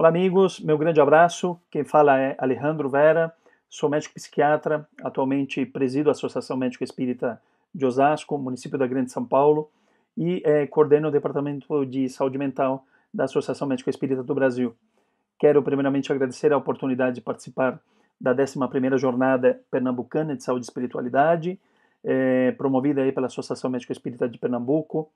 Olá, amigos, meu grande abraço. Quem fala é Alejandro Vera, sou médico psiquiatra, atualmente presido a Associação Médico Espírita de Osasco, município da Grande São Paulo, e é, coordeno o Departamento de Saúde Mental da Associação Médico Espírita do Brasil. Quero primeiramente agradecer a oportunidade de participar da 11ª Jornada Pernambucana de Saúde e Espiritualidade, é, promovida aí pela Associação Médico Espírita de Pernambuco.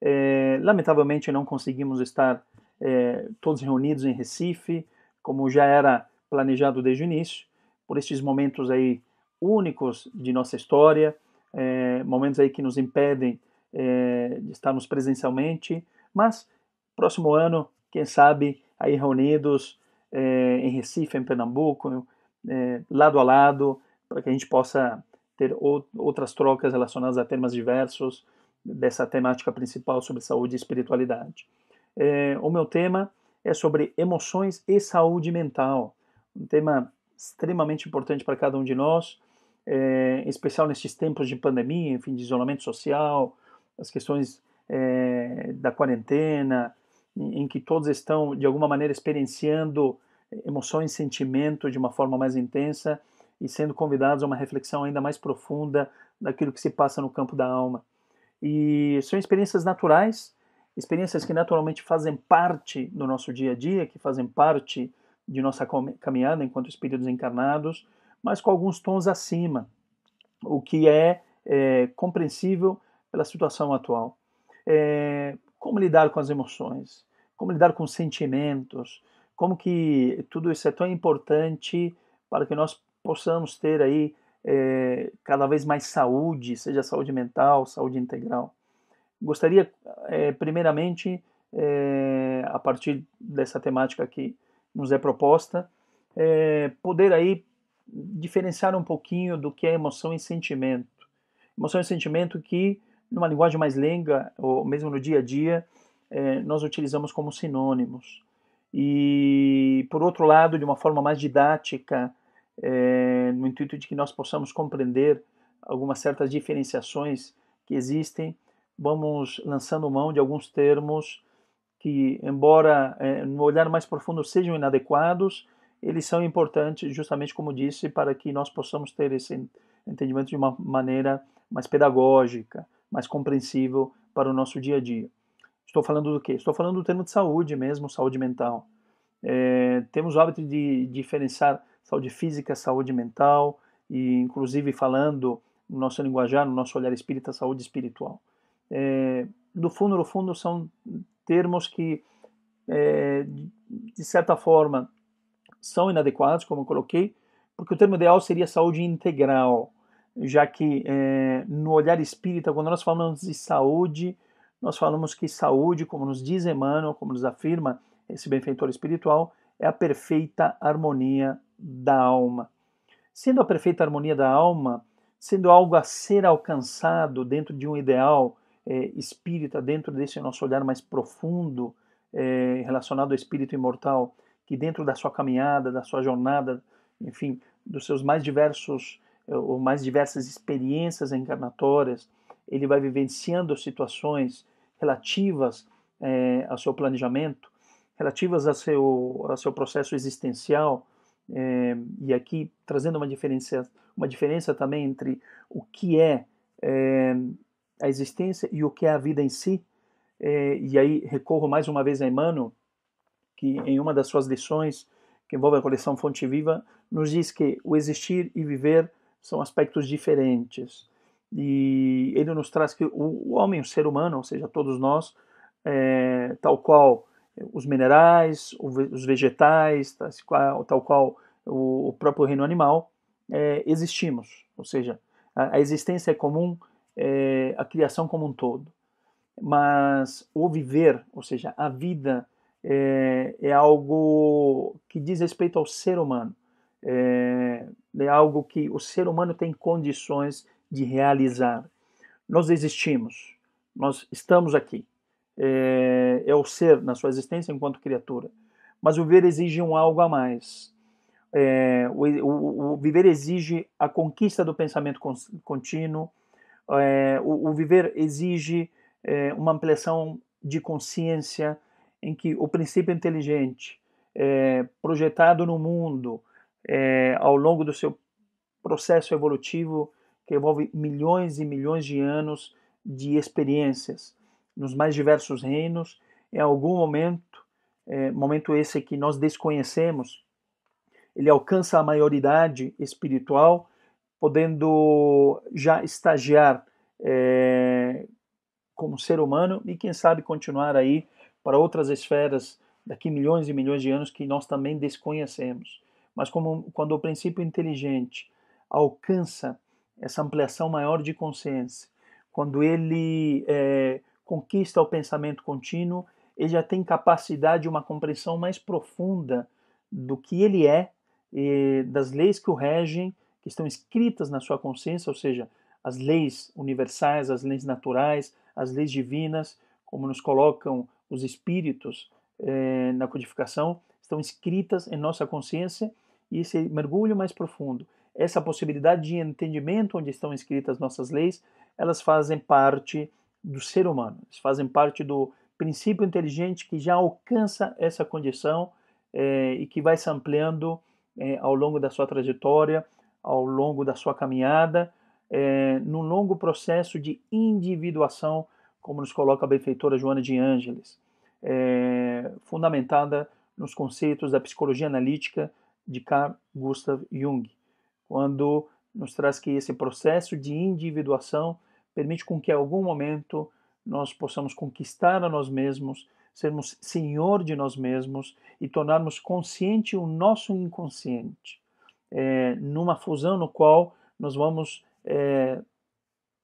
É, lamentavelmente não conseguimos estar é, todos reunidos em Recife, como já era planejado desde o início, por estes momentos aí únicos de nossa história, é, momentos aí que nos impedem é, de estarmos presencialmente, mas próximo ano, quem sabe, aí reunidos é, em Recife, em Pernambuco, é, lado a lado, para que a gente possa ter outras trocas relacionadas a temas diversos dessa temática principal sobre saúde e espiritualidade. É, o meu tema é sobre emoções e saúde mental, um tema extremamente importante para cada um de nós, é, em especial nesses tempos de pandemia, enfim, de isolamento social, as questões é, da quarentena, em, em que todos estão de alguma maneira experienciando emoções, sentimento de uma forma mais intensa e sendo convidados a uma reflexão ainda mais profunda daquilo que se passa no campo da alma. E são experiências naturais experiências que naturalmente fazem parte do nosso dia a dia, que fazem parte de nossa caminhada enquanto espíritos encarnados, mas com alguns tons acima, o que é, é compreensível pela situação atual. É, como lidar com as emoções, como lidar com sentimentos, como que tudo isso é tão importante para que nós possamos ter aí é, cada vez mais saúde, seja saúde mental, saúde integral. Gostaria, é, primeiramente, é, a partir dessa temática que nos é proposta, é, poder aí diferenciar um pouquinho do que é emoção e sentimento. Emoção e sentimento que, numa linguagem mais lenga, ou mesmo no dia a dia, nós utilizamos como sinônimos. E, por outro lado, de uma forma mais didática, no intuito de que nós possamos compreender algumas certas diferenciações que existem vamos lançando mão de alguns termos que, embora é, no olhar mais profundo sejam inadequados, eles são importantes, justamente como disse, para que nós possamos ter esse entendimento de uma maneira mais pedagógica, mais compreensível para o nosso dia a dia. Estou falando do quê? Estou falando do termo de saúde mesmo, saúde mental. É, temos o hábito de diferenciar saúde física, saúde mental, e inclusive falando no nosso linguajar, no nosso olhar espírita, saúde espiritual é, no fundo, no fundo, são termos que, é, de certa forma, são inadequados, como eu coloquei, porque o termo ideal seria saúde integral, já que é, no olhar espírita, quando nós falamos de saúde, nós falamos que saúde, como nos diz Emmanuel, como nos afirma esse benfeitor espiritual, é a perfeita harmonia da alma. Sendo a perfeita harmonia da alma, sendo algo a ser alcançado dentro de um ideal, é, espírita, dentro desse nosso olhar mais profundo é, relacionado ao espírito imortal, que dentro da sua caminhada, da sua jornada, enfim, dos seus mais diversos é, ou mais diversas experiências encarnatórias, ele vai vivenciando situações relativas é, ao seu planejamento, relativas ao seu, ao seu processo existencial, é, e aqui trazendo uma diferença, uma diferença também entre o que é, é a existência e o que é a vida em si. É, e aí recorro mais uma vez a Emmanuel, que em uma das suas lições, que envolve a coleção Fonte Viva, nos diz que o existir e viver são aspectos diferentes. E ele nos traz que o, homem, o ser humano, ou seja, todos nós, é, tal qual é, os minerais, os vegetais, tal qual o, próprio reino animal, é, existimos. Ou seja, a, existência é comum é, a criação como um todo. Mas o viver, ou seja, a vida, é, é algo que diz respeito ao ser humano. É, é algo que o ser humano tem condições de realizar. Nós existimos, nós estamos aqui. É, é, o ser na sua existência enquanto criatura. Mas o viver exige um algo a mais. É, o, o, o, viver exige a conquista do pensamento contínuo, é, o, o, viver exige é, uma ampliação de consciência em que o princípio inteligente, é, projetado no mundo é, ao longo do seu processo evolutivo, que envolve milhões e milhões de anos de experiências nos mais diversos reinos, em algum momento, é, momento esse que nós desconhecemos, ele alcança a maioridade espiritual podendo já estagiar é, como ser humano e quem sabe continuar aí para outras esferas daqui milhões e milhões de anos que nós também desconhecemos. Mas como, quando o princípio inteligente alcança essa ampliação maior de consciência, quando ele é, conquista o pensamento contínuo, ele já tem capacidade de uma compreensão mais profunda do que ele é, das leis que o regem que estão escritas na sua consciência, ou seja, as leis universais, as leis naturais, as leis divinas, como nos colocam os espíritos eh, na codificação, estão escritas em nossa consciência e esse mergulho mais profundo, essa possibilidade de entendimento onde estão escritas nossas leis, elas fazem parte do ser humano, elas fazem parte do princípio inteligente que já alcança essa condição eh, e que vai se ampliando eh, ao longo da sua trajetória ao longo da sua caminhada, é, num longo processo de individuação, como nos coloca a benfeitora Joana de Ângeles, é, fundamentada nos conceitos da psicologia analítica de Carl Gustav Jung, quando nos traz que esse processo de individuação permite com que, em algum momento, nós possamos conquistar a nós mesmos, sermos senhor de nós mesmos e tornarmos consciente o nosso inconsciente é, numa fusão no qual nós vamos é,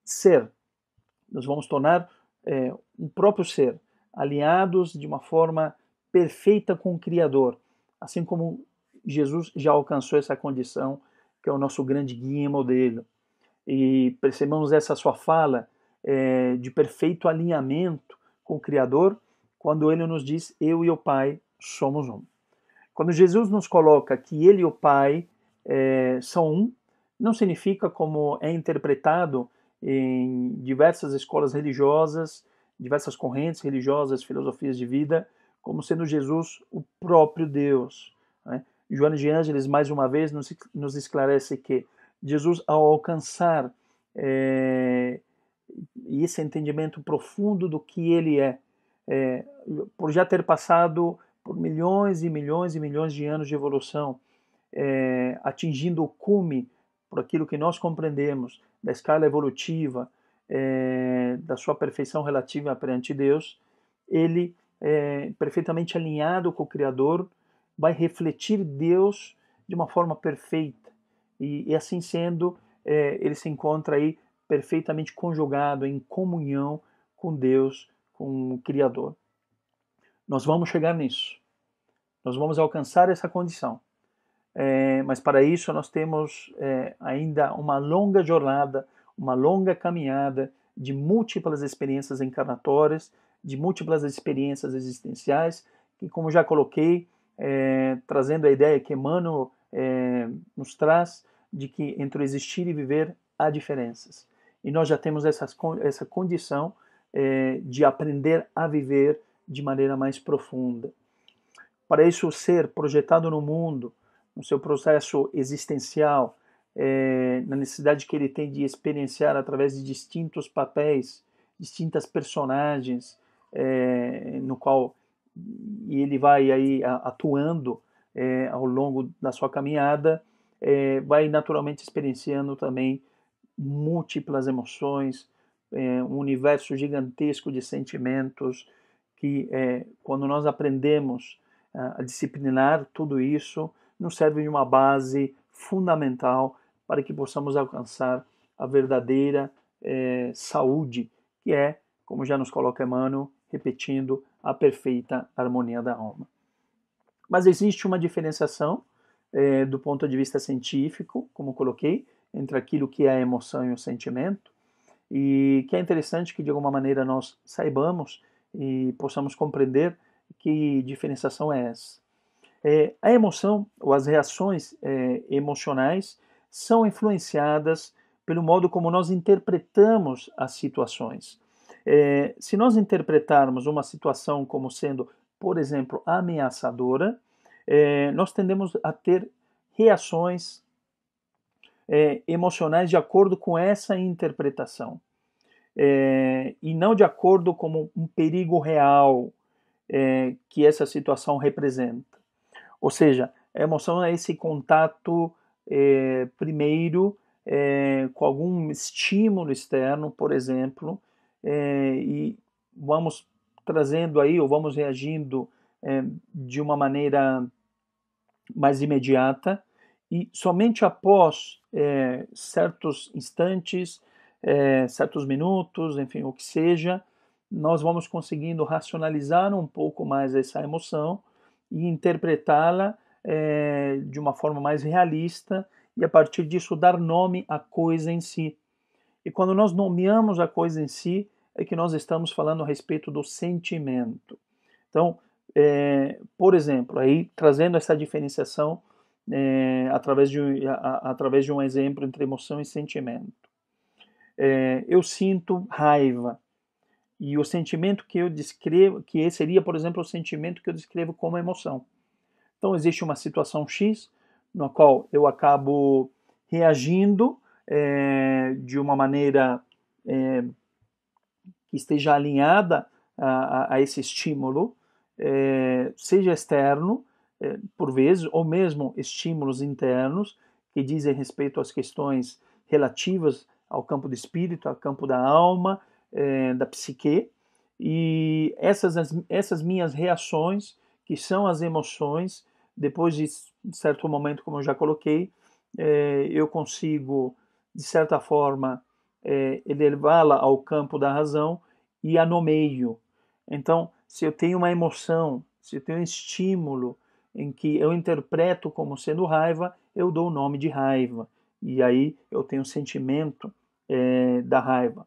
ser, nós vamos tornar é, um próprio ser, alinhados de uma forma perfeita com o Criador, assim como Jesus já alcançou essa condição, que é o nosso grande guia e modelo. E percebemos essa sua fala é, de perfeito alinhamento com o Criador, quando ele nos diz: Eu e o Pai somos um. Quando Jesus nos coloca que ele e o Pai é um, não significa como é interpretado em diversas escolas religiosas, diversas correntes religiosas, filosofias de vida, como sendo Jesus o próprio Deus. Né? Joana de Ângeles, mais uma vez, nos, nos esclarece que Jesus, ao alcançar é, esse entendimento profundo do que ele é, é, por já ter passado por milhões e milhões e milhões de anos de evolução, é, atingindo o cume por aquilo que nós compreendemos da escala evolutiva, é, da sua perfeição relativa perante Deus, ele, é, perfeitamente alinhado com o Criador, vai refletir Deus de uma forma perfeita. E, e assim sendo, é, ele se encontra aí perfeitamente conjugado, em comunhão com Deus, com o Criador. Nós vamos chegar nisso. Nós vamos alcançar essa condição. É, mas para isso nós temos é, ainda uma longa jornada, uma longa caminhada de múltiplas experiências encarnatórias, de múltiplas experiências existenciais, que, como já coloquei, é, trazendo a ideia que Emmanuel nos traz de que entre existir e viver há diferenças. E nós já temos essas, essa condição de aprender a viver de maneira mais profunda. Para isso, o ser projetado no mundo, no seu processo existencial, é, na necessidade que ele tem de experienciar através de distintos papéis, distintas personagens, é, no qual ele vai aí atuando é, ao longo da sua caminhada, é, vai naturalmente experienciando também múltiplas emoções, é, um universo gigantesco de sentimentos que é, quando nós aprendemos a disciplinar tudo isso, nos serve de uma base fundamental para que possamos alcançar a verdadeira é, saúde, que é, como já nos coloca Emmanuel, repetindo, a perfeita harmonia da alma. Mas existe uma diferenciação é, do ponto de vista científico, como coloquei, entre aquilo que é a emoção e o sentimento, e que é interessante que de alguma maneira nós saibamos e possamos compreender que diferenciação é essa. É, a emoção ou as reações é, emocionais são influenciadas pelo modo como nós interpretamos as situações. É, se nós interpretarmos uma situação como sendo, por exemplo, ameaçadora, é, nós tendemos a ter reações é, emocionais de acordo com essa interpretação. É, e não de acordo com um perigo real que essa situação representa. Ou seja, a emoção é esse contato é, primeiro é, com algum estímulo externo, por exemplo, é, e vamos trazendo aí ou vamos reagindo de uma maneira mais imediata e somente após certos instantes, certos minutos, enfim, o que seja, nós vamos conseguindo racionalizar um pouco mais essa emoção e interpretá-la é, de uma forma mais realista e a partir disso dar nome à coisa em si. E quando nós nomeamos a coisa em si, é que nós estamos falando a respeito do sentimento. Então, é, por exemplo, aí trazendo essa diferenciação é, através, de, a, através de um exemplo entre emoção e sentimento. É, eu sinto raiva. E o sentimento que eu descrevo, que seria, por exemplo, o sentimento que eu descrevo como emoção. Então, existe uma situação X na qual eu acabo reagindo é, de uma maneira é, que esteja alinhada a, a esse estímulo, é, seja externo, por vezes, ou mesmo estímulos internos, que dizem respeito às questões relativas ao campo do espírito, ao campo da alma, é, da psique e essas, essas minhas reações, que são as emoções, depois de certo momento, como eu já coloquei, é, eu consigo, de certa forma, é, elevá-la ao campo da razão e a nomeio. Então, se eu tenho uma emoção, se eu tenho um estímulo em que eu interpreto como sendo raiva, eu dou o nome de raiva. E aí eu tenho o sentimento é, da raiva.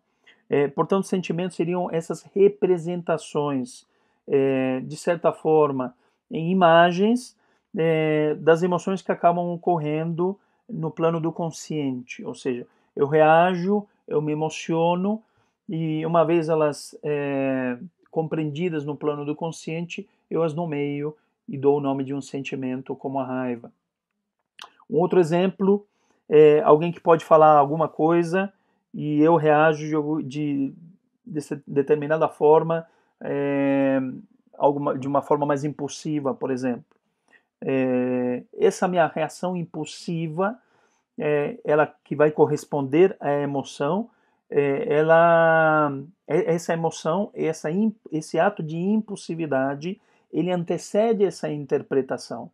É, portanto, sentimentos seriam essas representações, é, de certa forma, em imagens é, das emoções que acabam ocorrendo no plano do consciente. Ou seja, eu reajo, eu me emociono, e uma vez elas é, compreendidas no plano do consciente, eu as nomeio e dou o nome de um sentimento, como a raiva. Um outro exemplo é alguém que pode falar alguma coisa e eu reajo de, de, de determinada forma, é, alguma, de uma forma mais impulsiva, por exemplo. É, essa minha reação impulsiva, é, ela que vai corresponder à emoção, ela, essa emoção, essa, esse ato de impulsividade, ele antecede essa interpretação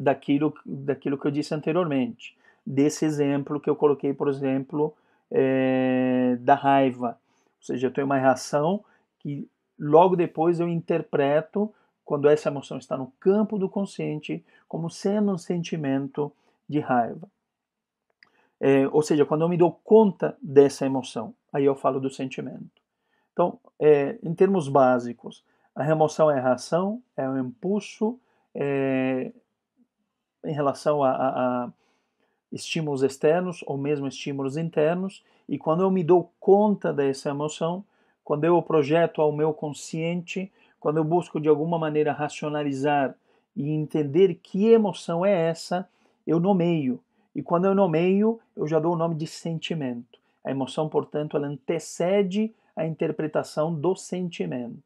daquilo, daquilo que eu disse anteriormente, desse exemplo que eu coloquei, por exemplo, é, da raiva. Ou seja, eu tenho uma reação que logo depois eu interpreto, quando essa emoção está no campo do consciente, como sendo um sentimento de raiva. É, ou seja, quando eu me dou conta dessa emoção, aí eu falo do sentimento. Então, é, em termos básicos, a remoção é a reação, é o impulso é, em relação a, a, a estímulos externos ou mesmo estímulos internos, e quando eu me dou conta dessa emoção, quando eu projeto ao meu consciente, quando eu busco de alguma maneira racionalizar e entender que emoção é essa, eu nomeio. E quando eu nomeio, eu já dou o nome de sentimento. A emoção, portanto, ela antecede a interpretação do sentimento.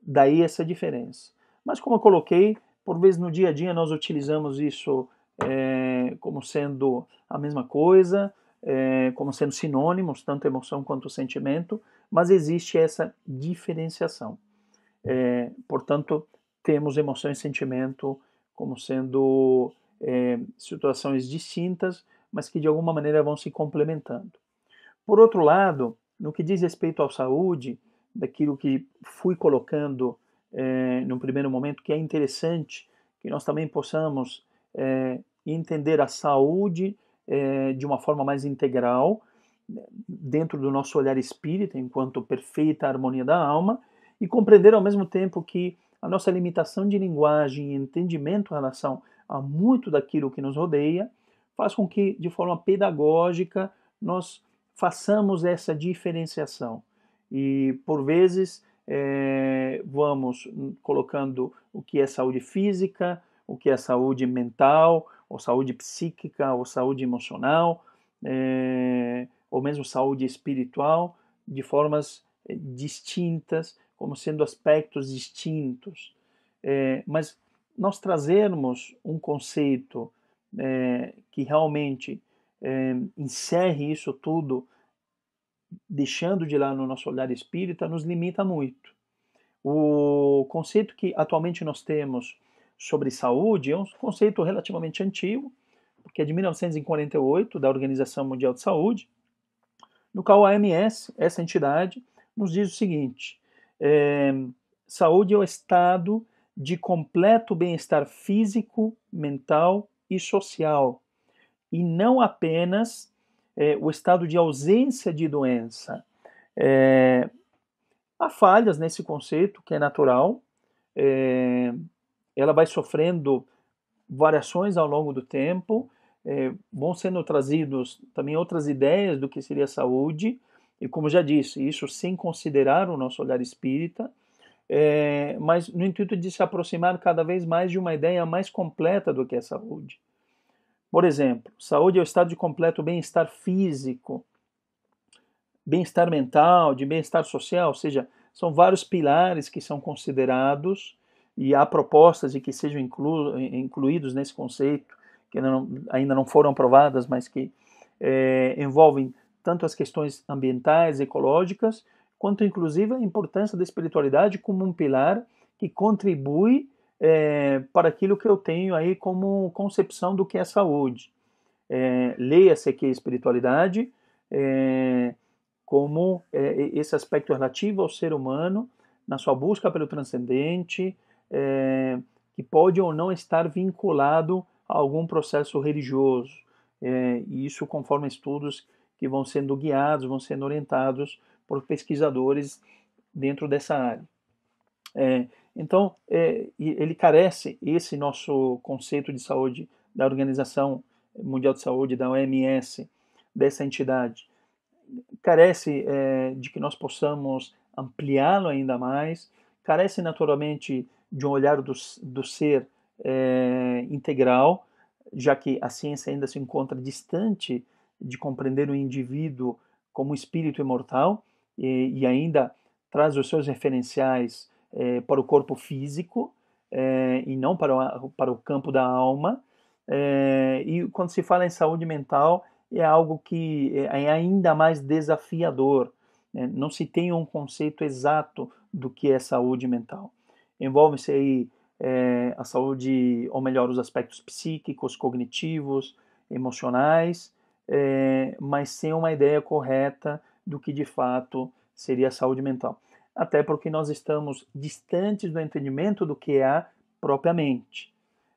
Daí essa diferença. Mas como eu coloquei, por vezes no dia a dia nós utilizamos isso é, como sendo a mesma coisa, é, como sendo sinônimos, tanto emoção quanto sentimento, mas existe essa diferenciação. É, portanto, temos emoção e sentimento como sendo é, situações distintas, mas que de alguma maneira vão se complementando. Por outro lado, no que diz respeito à saúde, daquilo que fui colocando é, no primeiro momento, que é interessante que nós também possamos é, entender a saúde é, de uma forma mais integral, dentro do nosso olhar espírita, enquanto perfeita harmonia da alma, e compreender ao mesmo tempo que a nossa limitação de linguagem e entendimento em relação a muito daquilo que nos rodeia faz com que, de forma pedagógica, nós façamos essa diferenciação. E, por vezes, é, vamos colocando o que é saúde física, o que é saúde mental, ou saúde psíquica, ou saúde emocional, é, ou mesmo saúde espiritual, de formas é, distintas, como sendo aspectos distintos. É, mas nós trazermos um conceito é, que realmente é, encerre isso tudo, deixando de lado o nosso olhar espírita, nos limita muito. O conceito que atualmente nós temos sobre saúde é um conceito relativamente antigo, porque é de 1948, da Organização Mundial de Saúde, no qual a OMS, essa entidade, nos diz o seguinte: é, saúde é o estado de completo bem-estar físico, mental e social, e não apenas é, o estado de ausência de doença. É, há falhas nesse conceito, que é natural, é, ela vai sofrendo variações ao longo do tempo, é, vão sendo trazidos também outras ideias do que seria saúde, e como já disse, isso sem considerar o nosso olhar espírita, é, mas no intuito de se aproximar cada vez mais de uma ideia mais completa do que é saúde. Por exemplo, saúde é o estado de completo bem-estar físico, bem-estar mental, de bem-estar social, ou seja, são vários pilares que são considerados e há propostas de que sejam inclu, incluídos nesse conceito, que não, ainda não foram aprovadas, mas que é, envolvem tanto as questões ambientais, ecológicas, quanto inclusive a importância da espiritualidade como um pilar que contribui é, para aquilo que eu tenho aí como concepção do que é saúde. É, Leia-se aqui a espiritualidade é, como é, esse aspecto relativo ao ser humano na sua busca pelo transcendente, é, que pode ou não estar vinculado a algum processo religioso. É, e isso conforme estudos que vão sendo guiados, vão sendo orientados por pesquisadores dentro dessa área. É, então, é, ele carece, esse nosso conceito de saúde da Organização Mundial de Saúde, da OMS, dessa entidade, carece é, de que nós possamos ampliá-lo ainda mais, carece naturalmente de um olhar do, do ser é, integral, já que a ciência ainda se encontra distante de compreender o indivíduo como espírito imortal e, e ainda traz os seus referenciais é, para o corpo físico é, e não para o, para o campo da alma. É, e quando se fala em saúde mental, é algo que é, é ainda mais desafiador. Né? Não se tem um conceito exato do que é saúde mental envolve-se aí é, a saúde, ou melhor, os aspectos psíquicos, cognitivos, emocionais, é, mas sem uma ideia correta do que de fato seria a saúde mental. Até porque nós estamos distantes do entendimento do que há é propriamente,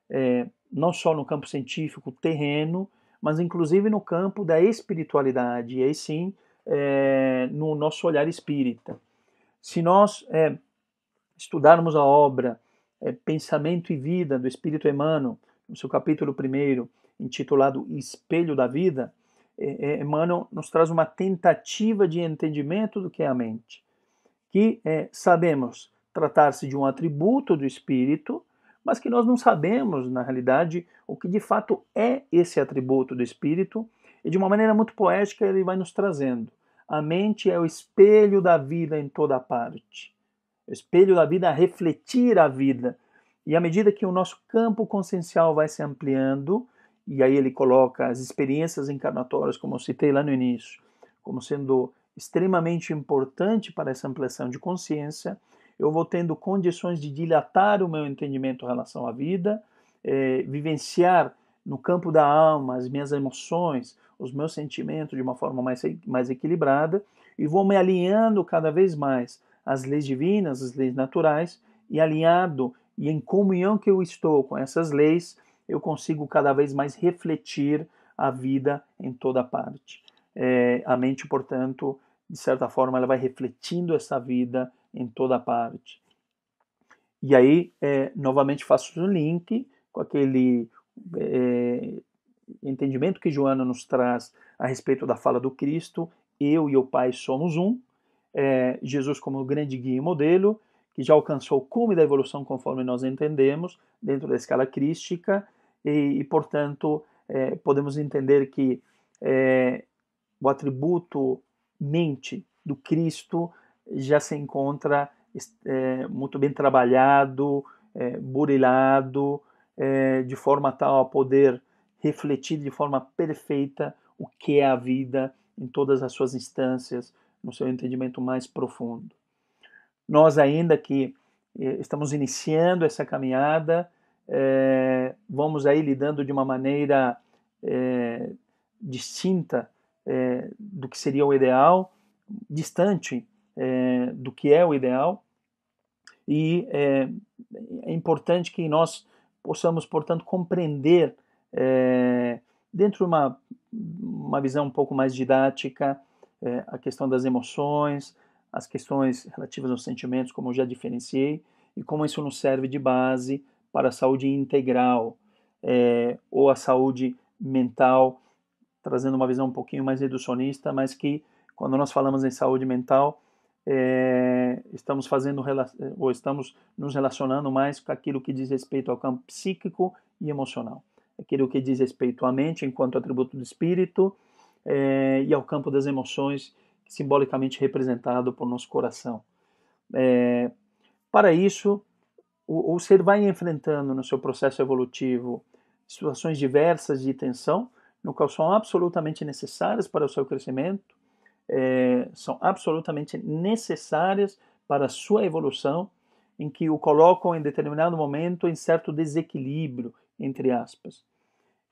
é, não só no campo científico terreno, mas inclusive no campo da espiritualidade, e aí sim é, no nosso olhar espírita. Se nós é, estudarmos a obra é, Pensamento e Vida do Espírito Emmanuel, no seu capítulo primeiro, intitulado Espelho da Vida, é, é, Emmanuel nos traz uma tentativa de entendimento do que é a mente, que é, sabemos tratar-se de um atributo do espírito, mas que nós não sabemos, na realidade, o que de fato é esse atributo do espírito, e de uma maneira muito poética ele vai nos trazendo. A mente é o espelho da vida em toda parte. O espelho da vida a refletir a vida. E à medida que o nosso campo consciencial vai se ampliando, e aí ele coloca as experiências encarnatórias, como eu citei lá no início, como sendo extremamente importante para essa ampliação de consciência, eu vou tendo condições de dilatar o meu entendimento em relação à vida, é, vivenciar no campo da alma as minhas emoções, os meus sentimentos de uma forma mais, mais equilibrada e vou me alinhando cada vez mais as leis divinas, as leis naturais, e alinhado e em comunhão que eu estou com essas leis, eu consigo cada vez mais refletir a vida em toda parte. É, a mente, portanto, de certa forma, ela vai refletindo essa vida em toda parte. E aí, é, novamente, faço o um link com aquele é, entendimento que Joana nos traz a respeito da fala do Cristo: eu e o Pai somos um é, Jesus como o grande guia e modelo, que já alcançou o cume da evolução conforme nós entendemos, dentro da escala crística, e, e portanto, é, podemos entender que é, o atributo mente do Cristo já se encontra é, muito bem trabalhado, é, burilado, é, de forma tal a poder refletir de forma perfeita o que é a vida em todas as suas instâncias, no seu entendimento mais profundo. Nós, ainda que eh, estamos iniciando essa caminhada, é, vamos aí lidando de uma maneira é, distinta é, do que seria o ideal, distante do que é o ideal, e é, importante que nós possamos, portanto, compreender, dentro de uma, uma visão um pouco mais didática, é, a questão das emoções, as questões relativas aos sentimentos, como eu já diferenciei, e como isso nos serve de base para a saúde integral é, ou a saúde mental, trazendo uma visão um pouquinho mais reducionista, mas que quando nós falamos em saúde mental, é, estamos fazendo é, ou estamos nos relacionando mais com aquilo que diz respeito ao campo psíquico e emocional, aquilo que diz respeito à mente enquanto atributo do espírito é, e ao campo das emoções, simbolicamente representado por nosso coração. É, para isso, o, o ser vai enfrentando no seu processo evolutivo situações diversas de tensão, no qual são absolutamente necessárias para o seu crescimento, é, são absolutamente necessárias para a sua evolução, em que o colocam em determinado momento em certo desequilíbrio, entre aspas.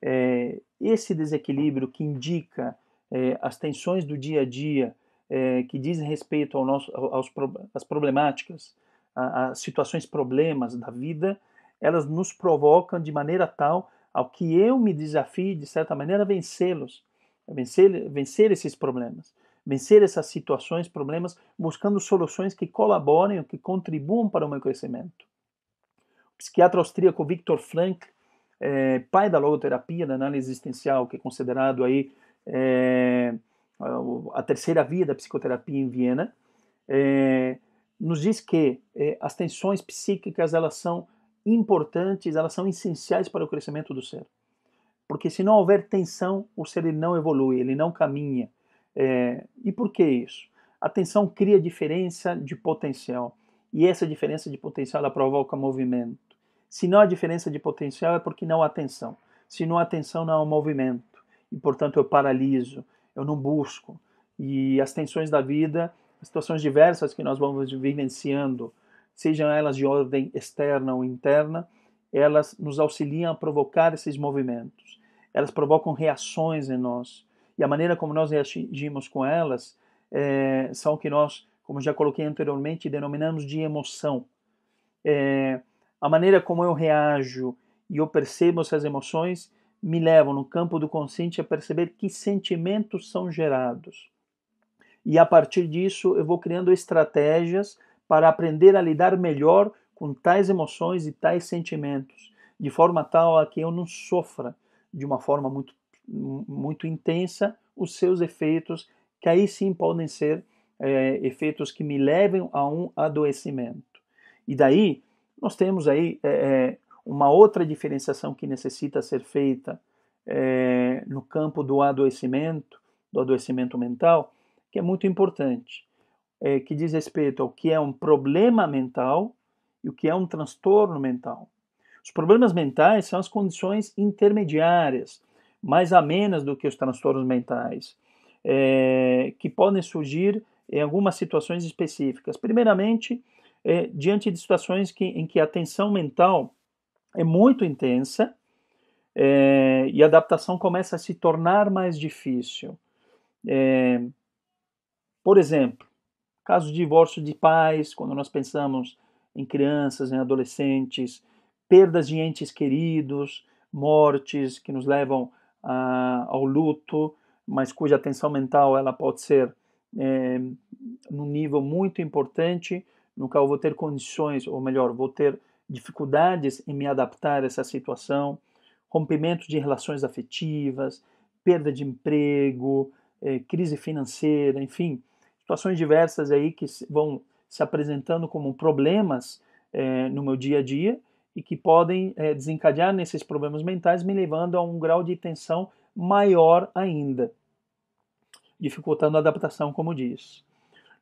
É, esse desequilíbrio que indica é, as tensões do dia a dia, é, que dizem respeito ao nosso, aos, às problemáticas, às situações problemas da vida, elas nos provocam de maneira tal ao que eu me desafie, de certa maneira, a vencê-los, a vencer, vencer esses problemas, vencer essas situações, problemas, buscando soluções que colaborem, que contribuam para o meu crescimento. O psiquiatra austríaco Viktor Frankl é, pai da logoterapia, da análise existencial, que é considerado aí é, a terceira via da psicoterapia em Viena, é, nos diz que é, as tensões psíquicas elas são importantes, elas são essenciais para o crescimento do ser. Porque se não houver tensão, o ser ele não evolui, ele não caminha. É, e por que isso? A tensão cria diferença de potencial. E essa diferença de potencial ela provoca movimento. Se não há diferença de potencial, é porque não há atenção. Se não há atenção, não há movimento. E, portanto, eu paraliso, eu não busco. E as tensões da vida, as situações diversas que nós vamos vivenciando, sejam elas de ordem externa ou interna, elas nos auxiliam a provocar esses movimentos. Elas provocam reações em nós. E a maneira como nós reagimos com elas é, são o que nós, como já coloquei anteriormente, denominamos de emoção. É, a maneira como eu reajo e eu percebo essas emoções me levam no campo do consciente a perceber que sentimentos são gerados. E a partir disso eu vou criando estratégias para aprender a lidar melhor com tais emoções e tais sentimentos, de forma tal a que eu não sofra de uma forma muito, muito intensa os seus efeitos, que aí sim podem ser é, efeitos que me levem a um adoecimento. E daí nós temos aí é, é, uma outra diferenciação que necessita ser feita é, no campo do adoecimento, do adoecimento mental, que é muito importante, é, que diz respeito ao que é um problema mental e o que é um transtorno mental. Os problemas mentais são as condições intermediárias, mais amenas do que os transtornos mentais, é, que podem surgir em algumas situações específicas. Primeiramente, é, diante de situações que, em que a tensão mental é muito intensa é, e a adaptação começa a se tornar mais difícil. É, por exemplo, caso de divórcio de pais, quando nós pensamos em crianças, em adolescentes, perdas de entes queridos, mortes que nos levam a, ao luto, mas cuja tensão mental ela pode ser é, num nível muito importante no qual vou ter condições, ou melhor, vou ter dificuldades em me adaptar a essa situação, rompimento de relações afetivas, perda de emprego, eh, crise financeira, enfim, situações diversas aí que vão se apresentando como problemas eh, no meu dia a dia e que podem eh, desencadear nesses problemas mentais, me levando a um grau de tensão maior ainda, dificultando a adaptação, como diz.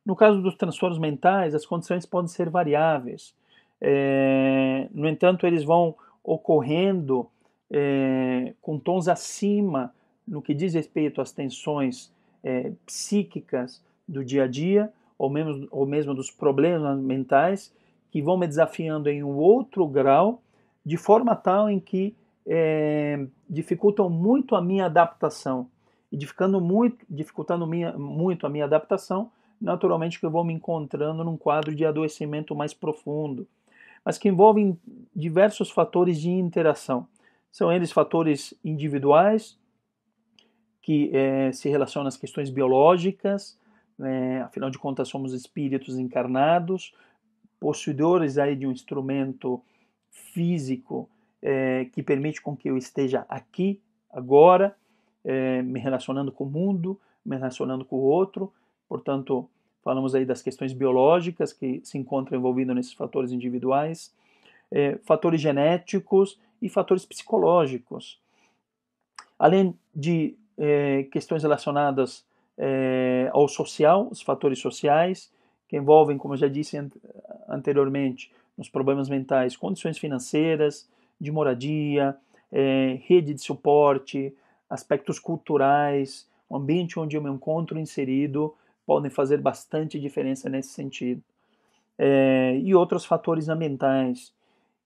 No caso dos transtornos mentais, as condições podem ser variáveis. É, no entanto, eles vão ocorrendo é, com tons acima no que diz respeito às tensões é, psíquicas do dia a dia, ou mesmo, ou mesmo dos problemas mentais, que vão me desafiando em um outro grau, de forma tal em que é, dificultam muito a minha adaptação. E dificultando muito, dificultando minha, muito a minha adaptação, naturalmente que eu vou me encontrando num quadro de adoecimento mais profundo, mas que envolvem diversos fatores de interação. São eles fatores individuais, que é, se relacionam às questões biológicas, né, afinal de contas somos espíritos encarnados, possuidores aí de um instrumento físico é, que permite com que eu esteja aqui, agora, é, me relacionando com o mundo, me relacionando com o outro, Portanto, falamos aí das questões biológicas que se encontram envolvidas nesses fatores individuais, é, fatores genéticos e fatores psicológicos. Além de é, questões relacionadas é, ao social, os fatores sociais, que envolvem, como eu já disse anteriormente, nos problemas mentais, condições financeiras, de moradia, é, rede de suporte, aspectos culturais, o ambiente onde eu me encontro inserido podem fazer bastante diferença nesse sentido. É, e outros fatores ambientais,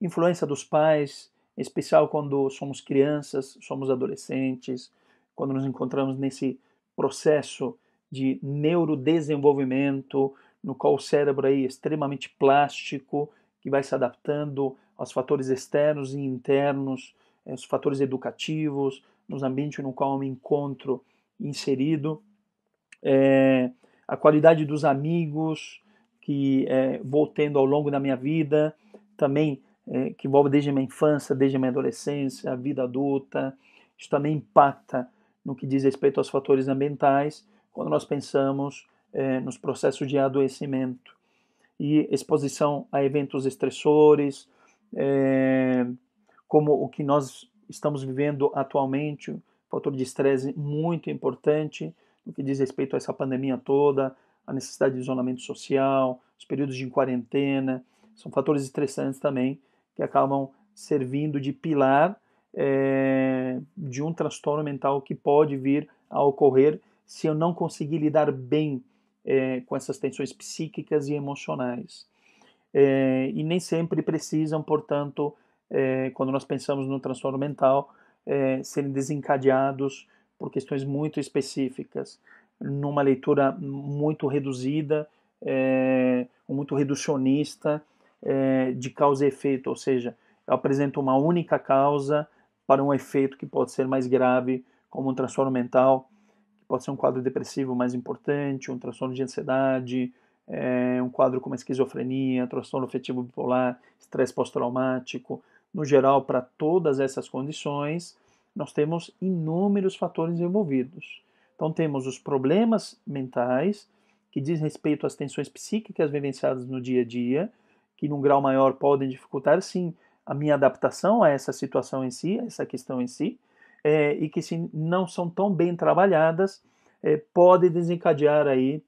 influência dos pais, em especial quando somos crianças, somos adolescentes, quando nos encontramos nesse processo de neurodesenvolvimento, no qual o cérebro aí é extremamente plástico, que vai se adaptando aos fatores externos e internos, aos é, fatores educativos, nos ambientes no qual eu me encontro inserido. É, a qualidade dos amigos que é, vou tendo ao longo da minha vida, também é, que envolve desde a minha infância, desde a minha adolescência, a vida adulta. Isso também impacta no que diz respeito aos fatores ambientais, quando nós pensamos é, nos processos de adoecimento e exposição a eventos estressores, é, como o que nós estamos vivendo atualmente, um fator de estresse muito importante, no que diz respeito a essa pandemia toda, a necessidade de isolamento social, os períodos de quarentena, são fatores estressantes também que acabam servindo de pilar é, de um transtorno mental que pode vir a ocorrer se eu não conseguir lidar bem é, com essas tensões psíquicas e emocionais. É, e nem sempre precisam, portanto, quando nós pensamos no transtorno mental, serem desencadeados por questões muito específicas, numa leitura muito reduzida, é, muito reducionista é, de causa e efeito, ou seja, eu apresento uma única causa para um efeito que pode ser mais grave, como um transtorno mental, que pode ser um quadro depressivo mais importante, um transtorno de ansiedade, é, um quadro como esquizofrenia, transtorno afetivo bipolar, estresse pós-traumático. No geral, para todas essas condições, nós temos inúmeros fatores envolvidos. Então, temos os problemas mentais, que diz respeito às tensões psíquicas vivenciadas no dia a dia, que num grau maior podem dificultar, sim, a minha adaptação a essa situação em si, a essa questão em si, é, e que se não são tão bem trabalhadas, é, pode desencadear aí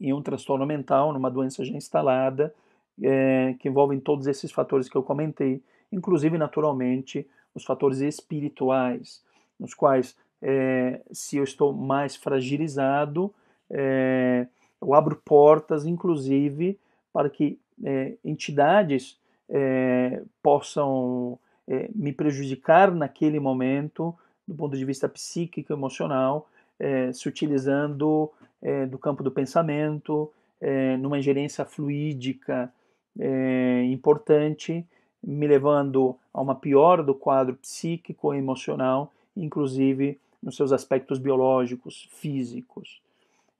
em um transtorno mental, numa doença já instalada, é, que envolvem todos esses fatores que eu comentei, inclusive, naturalmente, os fatores espirituais, nos quais, é, se eu estou mais fragilizado, é, eu abro portas, inclusive, para que é, entidades é, possam é, me prejudicar naquele momento, do ponto de vista psíquico, emocional, é, se utilizando do campo do pensamento, numa ingerência fluídica importante me levando a uma pior do quadro psíquico e emocional, inclusive nos seus aspectos biológicos, físicos.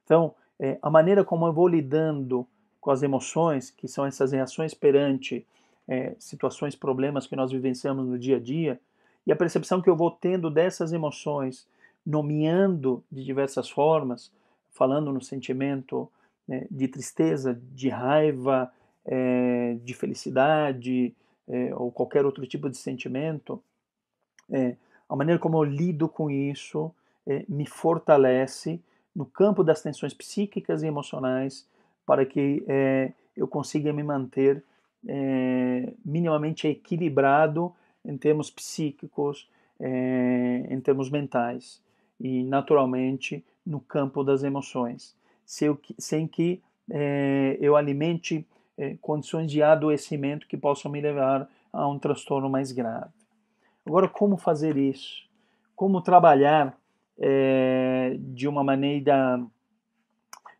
Então, é, a maneira como eu vou lidando com as emoções, que são essas reações perante é, situações, problemas que nós vivenciamos no dia a dia, e a percepção que eu vou tendo dessas emoções, nomeando de diversas formas, falando no sentimento né, de tristeza, de raiva, é, de felicidade, é, ou qualquer outro tipo de sentimento, é, a maneira como eu lido com isso é, me fortalece no campo das tensões psíquicas e emocionais para que é, eu consiga me manter é, minimamente equilibrado em termos psíquicos, é, em termos mentais e, naturalmente, no campo das emoções, sem que, sem que eu alimente é, condições de adoecimento que possam me levar a um transtorno mais grave. Agora, como fazer isso? Como trabalhar é, de uma maneira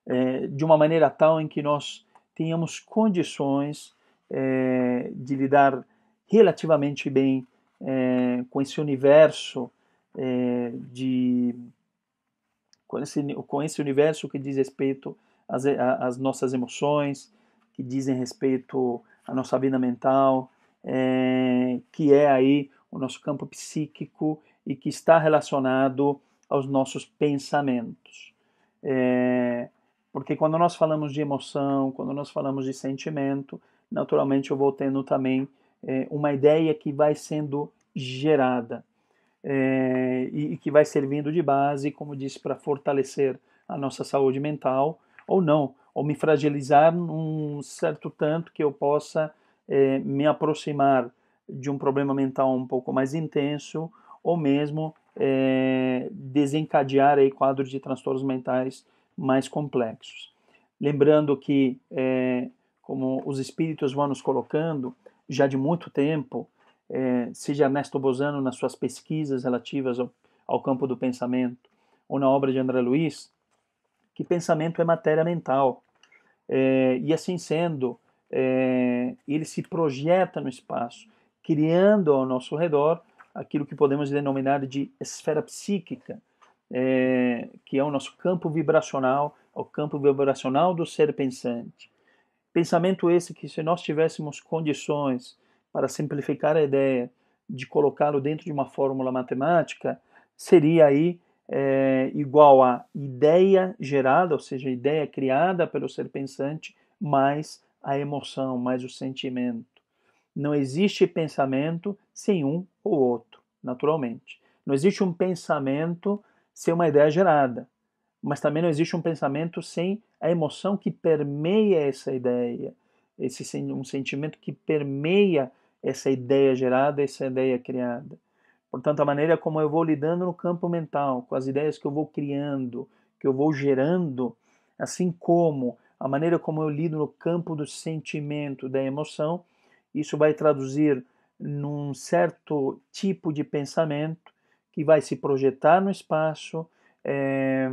é, de uma maneira tal em que nós tenhamos condições de lidar relativamente bem com esse universo de com esse, com esse universo que diz respeito às, às nossas emoções, que dizem respeito à nossa vida mental, é, que é aí o nosso campo psíquico e que está relacionado aos nossos pensamentos. É, porque quando nós falamos de emoção, quando nós falamos de sentimento, naturalmente eu vou tendo também é, uma ideia que vai sendo gerada é, e, e, que vai servindo de base, como disse, para fortalecer a nossa saúde mental ou não, ou me fragilizar num certo tanto que eu possa eh, me aproximar de um problema mental um pouco mais intenso ou mesmo eh, desencadear aí quadros de transtornos mentais mais complexos. Lembrando que, eh, como os espíritos vão nos colocando, já de muito tempo, seja Ernesto Bozano nas suas pesquisas relativas ao, ao campo do pensamento ou na obra de André Luiz, que pensamento é matéria mental. É, e assim sendo, é, ele se projeta no espaço, criando ao nosso redor aquilo que podemos denominar de esfera psíquica, é, que é o nosso campo vibracional, o campo vibracional do ser pensante. Pensamento esse que, se nós tivéssemos condições para simplificar a ideia de colocá-lo dentro de uma fórmula matemática, seria aí é igual à ideia gerada, ou seja, a ideia criada pelo ser pensante, mais a emoção, mais o sentimento. Não existe pensamento sem um ou outro, naturalmente. Não existe um pensamento sem uma ideia gerada, mas também não existe um pensamento sem a emoção que permeia essa ideia, esse um sentimento que permeia essa ideia gerada, essa ideia criada. Portanto, a maneira como eu vou lidando no campo mental, com as ideias que eu vou criando, que eu vou gerando, assim como a maneira como eu lido no campo do sentimento, da emoção, isso vai traduzir num certo tipo de pensamento que vai se projetar no espaço, é,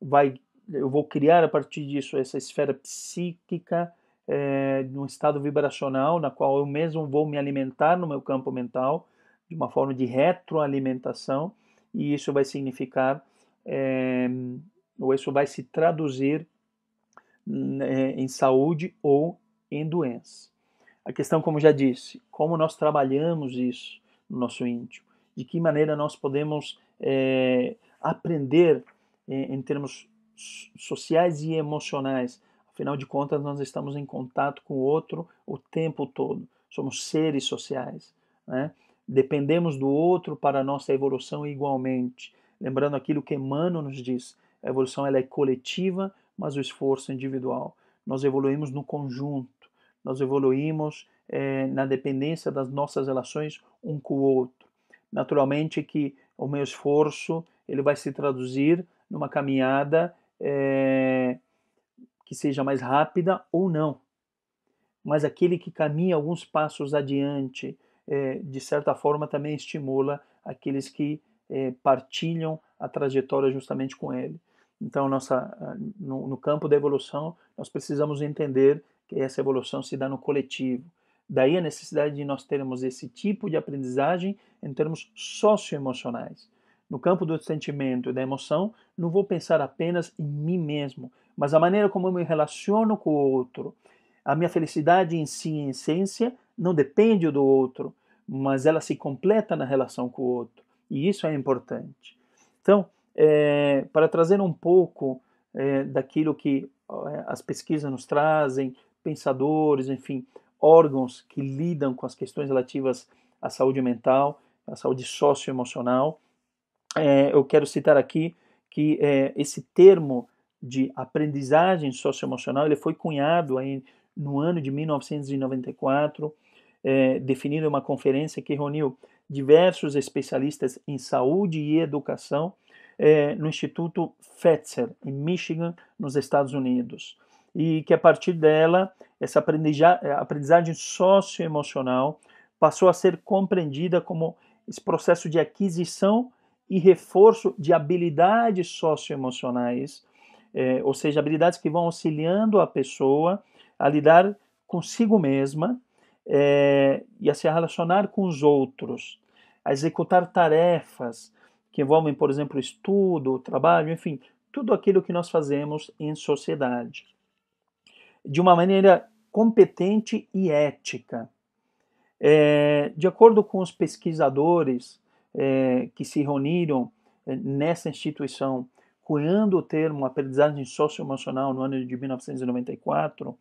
vai, eu vou criar a partir disso essa esfera psíquica, é, num estado vibracional, na qual eu mesmo vou me alimentar no meu campo mental de uma forma de retroalimentação, e isso vai significar, é, ou isso vai se traduzir né, em saúde ou em doença. A questão, como já disse, como nós trabalhamos isso no nosso íntimo, de que maneira nós podemos é, aprender em, eh, em termos sociais e emocionais. Afinal de contas, nós estamos em contato com o outro o tempo todo. Somos seres sociais. Né? Dependemos do outro para a nossa evolução igualmente. Lembrando aquilo que Emmanuel nos diz: a evolução ela é coletiva, mas o esforço é individual. Nós evoluímos no conjunto, nós evoluímos é, na dependência das nossas relações um com o outro. Naturalmente que o meu esforço ele vai se traduzir numa caminhada é, que seja mais rápida ou não. Mas aquele que caminha alguns passos adiante, é, de certa forma, também estimula aqueles que é, partilham a trajetória justamente com ele. Então, nossa, no, no campo da evolução, nós precisamos entender que essa evolução se dá no coletivo. Daí a necessidade de nós termos esse tipo de aprendizagem em termos socioemocionais. No campo do sentimento e da emoção, não vou pensar apenas em mim mesmo, mas a maneira como eu me relaciono com o outro. A minha felicidade em si, em essência, não depende do outro, mas ela se completa na relação com o outro. E isso é importante. Então, é, para trazer um pouco é, daquilo que é, as pesquisas nos trazem, pensadores, enfim, órgãos que lidam com as questões relativas à saúde mental, à saúde socioemocional, é, eu quero citar aqui que é, esse termo de aprendizagem socioemocional ele foi cunhado aí no ano de 1994 é, em uma conferência que reuniu diversos especialistas em saúde e educação é, no Instituto Fetzer, em Michigan, nos Estados Unidos. E que a partir dela, essa é, aprendizagem socioemocional passou a ser compreendida como esse processo de aquisição e reforço de habilidades socioemocionais, é, ou seja, habilidades que vão auxiliando a pessoa a lidar consigo mesma é, e a se relacionar com os outros, a executar tarefas que envolvem, por exemplo, estudo, trabalho, enfim, tudo aquilo que nós fazemos em sociedade, de uma maneira competente e ética. É, de acordo com os pesquisadores é, que se reuniram é, nessa instituição, cunhando o termo aprendizagem socioemocional no ano de 1994,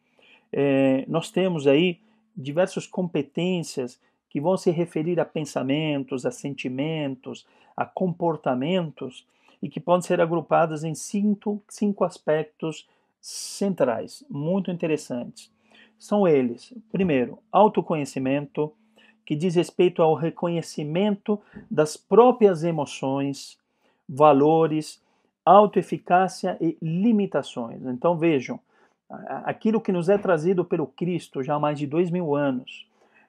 é, nós temos aí diversas competências que vão se referir a pensamentos, a sentimentos, a comportamentos e que podem ser agrupadas em cinco, cinco aspectos centrais, muito interessantes. São eles: primeiro, autoconhecimento, que diz respeito ao reconhecimento das próprias emoções, valores, autoeficácia e limitações. Então vejam, aquilo que nos é trazido pelo Cristo já há mais de dois mil anos,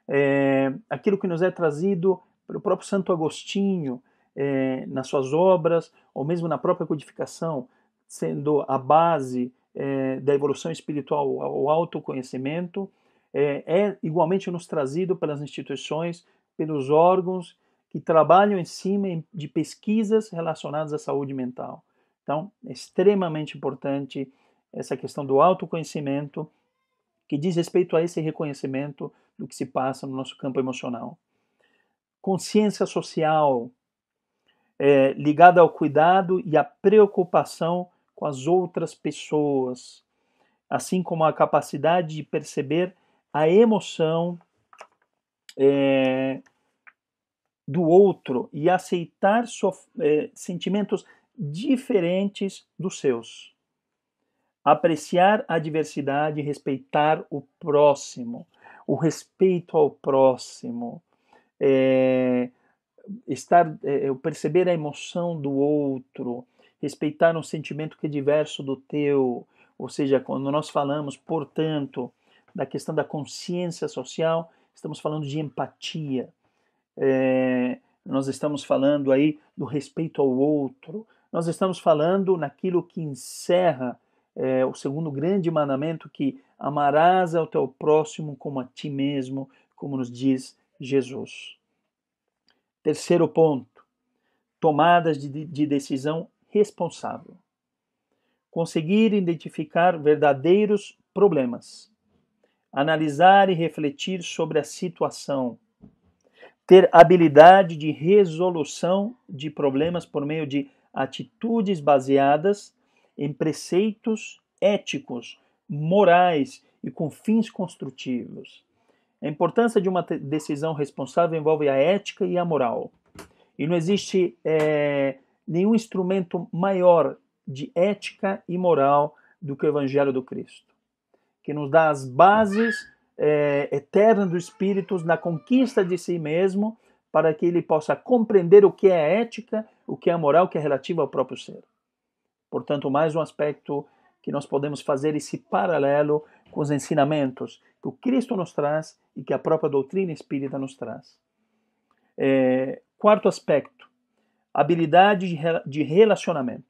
é, aquilo que nos é trazido pelo próprio Santo Agostinho é, nas suas obras, ou mesmo na própria codificação, sendo a base é, da evolução espiritual, o autoconhecimento, é, é igualmente nos trazido pelas instituições, pelos órgãos que trabalham em cima de pesquisas relacionadas à saúde mental. Então, é extremamente importante essa questão do autoconhecimento, que diz respeito a esse reconhecimento do que se passa no nosso campo emocional. Consciência social, é, ligada ao cuidado e à preocupação com as outras pessoas, assim como a capacidade de perceber a emoção é, do outro e aceitar é, sentimentos diferentes dos seus apreciar a diversidade, respeitar o próximo, o respeito ao próximo, é, estar, é, é perceber a emoção do outro, respeitar um sentimento que é diverso do teu, ou seja, quando nós falamos, portanto, da questão da consciência social, estamos falando de empatia. É, nós estamos falando aí do respeito ao outro, nós estamos falando naquilo que encerra é, o segundo grande mandamento que amarás ao teu próximo como a ti mesmo, como nos diz Jesus. Terceiro ponto, tomadas de, de decisão responsável. Conseguir identificar verdadeiros problemas, analisar e refletir sobre a situação, ter habilidade de resolução de problemas por meio de atitudes baseadas em preceitos éticos, morais e com fins construtivos. A importância de uma decisão responsável envolve a ética e a moral. E não existe é, nenhum instrumento maior de ética e moral do que o Evangelho do Cristo, que nos dá as bases é, eternas dos Espíritos na conquista de si mesmo, para que ele possa compreender o que é a ética, o que é a moral, que é relativo ao próprio ser. Portanto, mais um aspecto que nós podemos fazer esse paralelo com os ensinamentos que o Cristo nos traz e que a própria doutrina espírita nos traz. É, quarto aspecto, habilidade de relacionamento.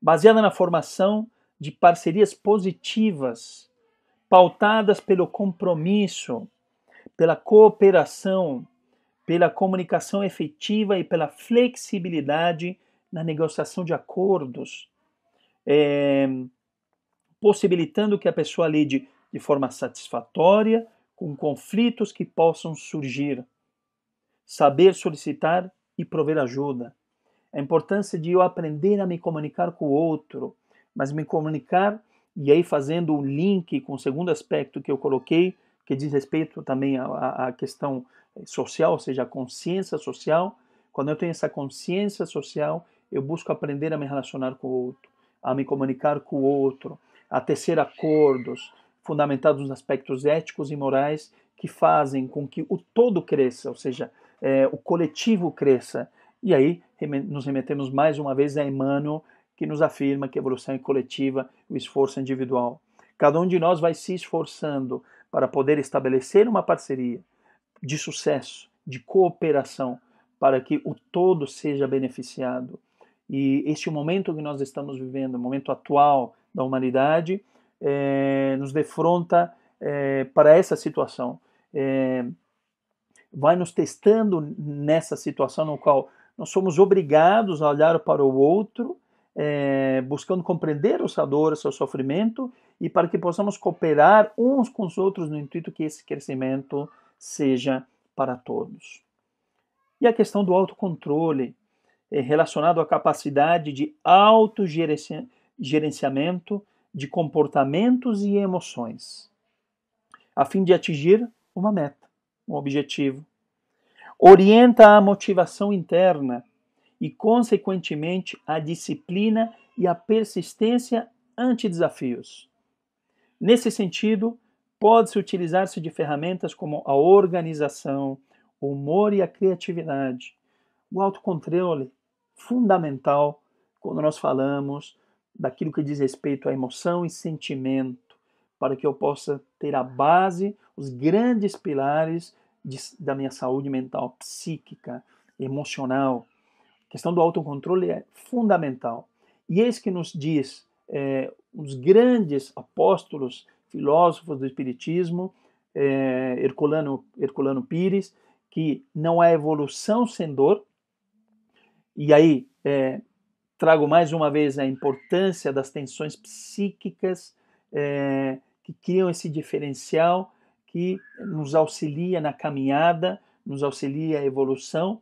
Baseada na formação de parcerias positivas, pautadas pelo compromisso, pela cooperação, pela comunicação efetiva e pela flexibilidade na negociação de acordos, é, possibilitando que a pessoa lide de forma satisfatória com conflitos que possam surgir. Saber solicitar e prover ajuda. A importância de eu aprender a me comunicar com o outro, mas me comunicar e aí fazendo um link com o segundo aspecto que eu coloquei, que diz respeito também à, à questão é, social, ou seja, a consciência social. Quando eu tenho essa consciência social, eu busco aprender a me relacionar com o outro, a me comunicar com o outro, a tecer acordos fundamentados nos aspectos éticos e morais que fazem com que o todo cresça, ou seja, é, o coletivo cresça. E aí nos remetemos mais uma vez a Emmanuel, que nos afirma que a evolução é coletiva, o esforço é individual. Cada um de nós vai se esforçando para poder estabelecer uma parceria de sucesso, de cooperação, para que o todo seja beneficiado. E este momento que nós estamos vivendo, o momento atual da humanidade, é, nos defronta é, para essa situação. É, vai nos testando nessa situação no qual nós somos obrigados a olhar para o outro, buscando compreender a sua dor, o seu sofrimento, e para que possamos cooperar uns com os outros no intuito que esse crescimento seja para todos. E a questão do autocontrole, eh, relacionado à capacidade de autogerenciamento de comportamentos e emoções, a fim de atingir uma meta, um objetivo. Orienta a motivação interna e, consequentemente, a disciplina e a persistência ante desafios. Nesse sentido, pode-se utilizar-se de ferramentas como a organização, o humor e a criatividade, o autocontrole, fundamental quando nós falamos daquilo que diz respeito à emoção e sentimento, para que eu possa ter a base, os grandes pilares de, da minha saúde mental, psíquica, emocional. A questão do autocontrole é fundamental. E eis que nos diz é, os grandes apóstolos, filósofos do Espiritismo, é, Herculano, Herculano Pires, que não há evolução sem dor, e aí é, trago mais uma vez a importância das tensões psíquicas é, que criam esse diferencial que nos auxilia na caminhada, nos auxilia a evolução.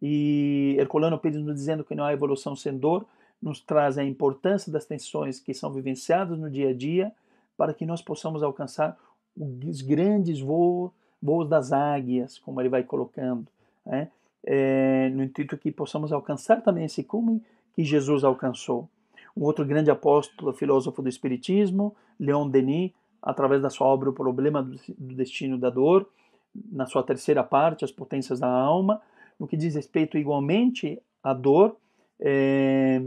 E Herculano Pires nos dizendo que não há evolução sem dor, nos traz a importância das tensões que são vivenciadas no dia a dia para que nós possamos alcançar os grandes voos, voos das águias, como ele vai colocando. Né? é, no intuito que possamos alcançar também esse cume que Jesus alcançou. Um outro grande apóstolo, filósofo do Espiritismo, Leon Denis, através da sua obra O Problema do Destino da Dor, na sua terceira parte, As Potências da Alma, no que diz respeito igualmente à dor, é,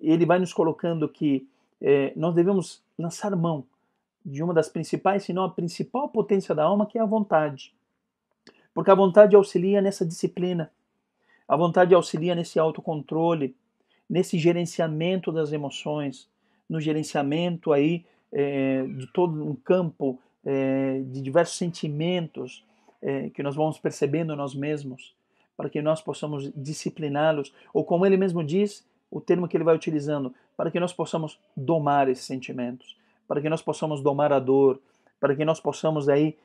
ele vai nos colocando que é, nós devemos lançar mão de uma das principais, se não a principal potência da alma, que é a vontade. Porque a vontade auxilia nessa disciplina, a vontade auxilia nesse autocontrole, nesse gerenciamento das emoções, no gerenciamento aí é, de todo um campo é, de diversos sentimentos é, que nós vamos percebendo nós mesmos, para que nós possamos discipliná-los, ou como ele mesmo diz, o termo que ele vai utilizando, para que nós possamos domar esses sentimentos, para que nós possamos domar a dor, para que nós possamos aí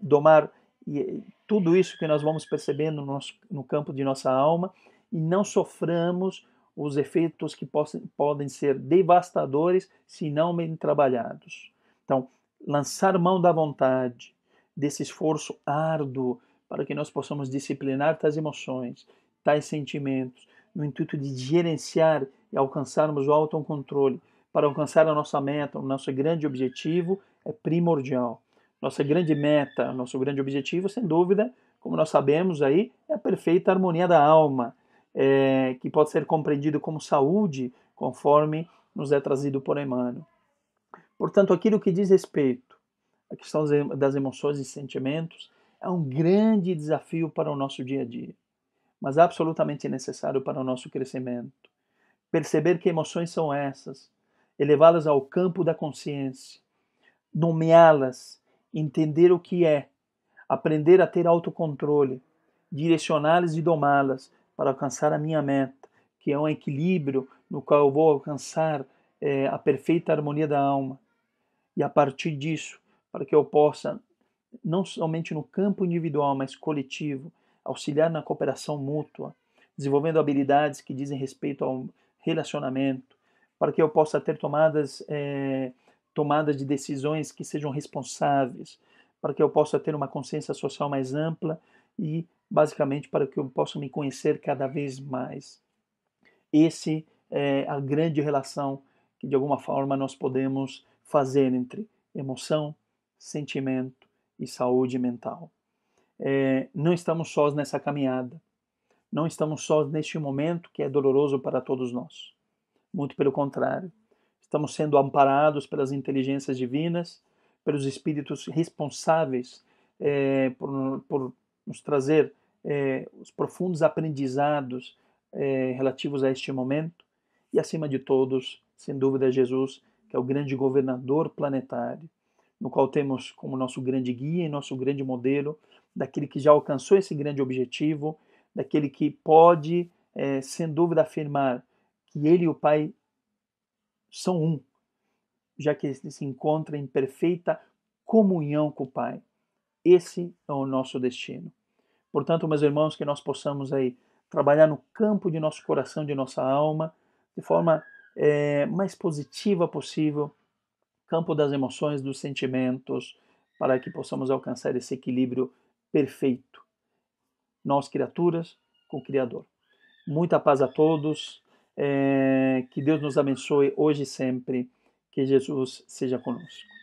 domar e eh, tudo isso que nós vamos percebendo no, nosso, no campo de nossa alma e não soframos os efeitos que possam, podem ser devastadores se não bem trabalhados. Então, lançar mão da vontade, desse esforço árduo para que nós possamos disciplinar tais emoções, tais sentimentos, no intuito de gerenciar e alcançarmos o autocontrole para alcançar a nossa meta, o nosso grande objetivo, é primordial. Nossa grande meta, nosso grande objetivo, sem dúvida, como nós sabemos aí, é a perfeita harmonia da alma, é, que pode ser compreendido como saúde, conforme nos é trazido por Emmanuel. Portanto, aquilo que diz respeito à questão das emoções e sentimentos é um grande desafio para o nosso dia a dia, mas absolutamente necessário para o nosso crescimento. Perceber que emoções são essas, elevá-las ao campo da consciência, nomeá-las entender o que é, aprender a ter autocontrole, direcioná-las e domá-las para alcançar a minha meta, que é um equilíbrio no qual eu vou alcançar é, a perfeita harmonia da alma. E a partir disso, para que eu possa, não somente no campo individual, mas coletivo, auxiliar na cooperação mútua, desenvolvendo habilidades que dizem respeito ao relacionamento, para que eu possa ter tomadas. É, tomada de decisões que sejam responsáveis, para que eu possa ter uma consciência social mais ampla e, basicamente, para que eu possa me conhecer cada vez mais. Esse é a grande relação que, de alguma forma, nós podemos fazer entre emoção, sentimento e saúde mental. É, não estamos sós nessa caminhada. Não estamos sós neste momento que é doloroso para todos nós. Muito pelo contrário. Estamos sendo amparados pelas inteligências divinas, pelos espíritos responsáveis é, por, por, nos trazer é, os profundos aprendizados é, relativos a este momento. E acima de todos, sem dúvida, Jesus, que é o grande governador planetário, no qual temos como nosso grande guia e nosso grande modelo, daquele que já alcançou esse grande objetivo, daquele que pode, é, sem dúvida, afirmar que ele e o Pai são um, já que ele se encontra em perfeita comunhão com o Pai. Esse é o nosso destino. Portanto, meus irmãos, que nós possamos aí trabalhar no campo de nosso coração, de nossa alma, de forma é, mais positiva possível, campo das emoções, dos sentimentos, para que possamos alcançar esse equilíbrio perfeito. Nós, criaturas, com o Criador. Muita paz a todos é, que Deus nos abençoe hoje e sempre. Que Jesus seja conosco.